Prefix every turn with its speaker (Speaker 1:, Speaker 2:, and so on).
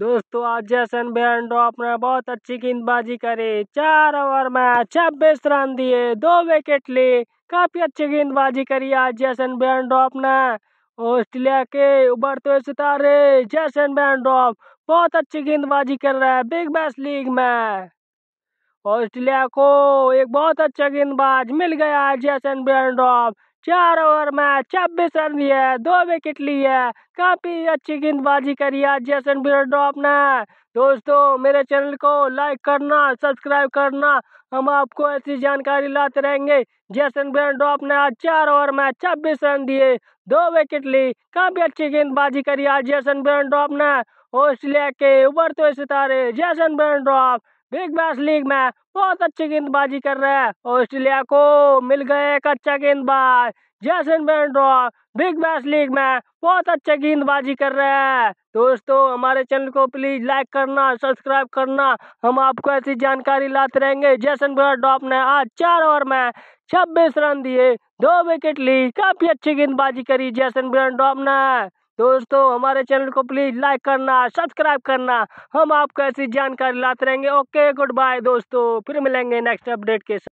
Speaker 1: दोस्तों आज जैसन बेयरड्रॉप ने बहुत अच्छी गेंदबाजी करी चार ओवर में छब्बीस रन दिए दो विकेट लिए काफ़ी अच्छी गेंदबाजी करी आज जैसन बेयरड्रॉप ने ऑस्ट्रेलिया के उभरते हुए सितारे जैसन बेयरड्रॉप बहुत अच्छी गेंदबाजी कर रहा है बिग बैस लीग में ऑस्ट्रेलिया को एक बहुत अच्छा गेंदबाज मिल गया जैसन बेयरड्रॉप चार ओवर में छब्बीस रन दिए दो विकेट लिए काफ़ी अच्छी गेंदबाजी करी आज जैसन बिरड्रॉप ने दोस्तों मेरे चैनल को लाइक करना सब्सक्राइब करना हम आपको ऐसी जानकारी लाते रहेंगे जैसन ड्रॉप ने आज चार ओवर में छब्बीस रन दिए दो विकेट ली काफ़ी अच्छी गेंदबाजी करी आज जैसन ड्रॉप ने ऑस्ट्रेलिया के उभरते सितारे जैसन ड्रॉप बिग बैश लीग में बहुत अच्छी गेंदबाजी कर रहे हैं ऑस्ट्रेलिया को मिल गए एक अच्छा गेंदबाज जैसन बेंड्रॉ बिग बैश लीग में बहुत अच्छा गेंदबाजी कर रहे हैं दोस्तों हमारे चैनल को प्लीज लाइक करना सब्सक्राइब करना हम आपको ऐसी जानकारी लाते रहेंगे जैसन बेंड्रॉप ने आज चार ओवर में छब्बीस रन दिए दो विकेट ली काफी अच्छी गेंदबाजी करी जैसन बेंड्रॉप ने दोस्तों हमारे चैनल को प्लीज़ लाइक करना सब्सक्राइब करना हम आपको ऐसी जानकारी लाते रहेंगे ओके गुड बाय दोस्तों फिर मिलेंगे नेक्स्ट अपडेट के साथ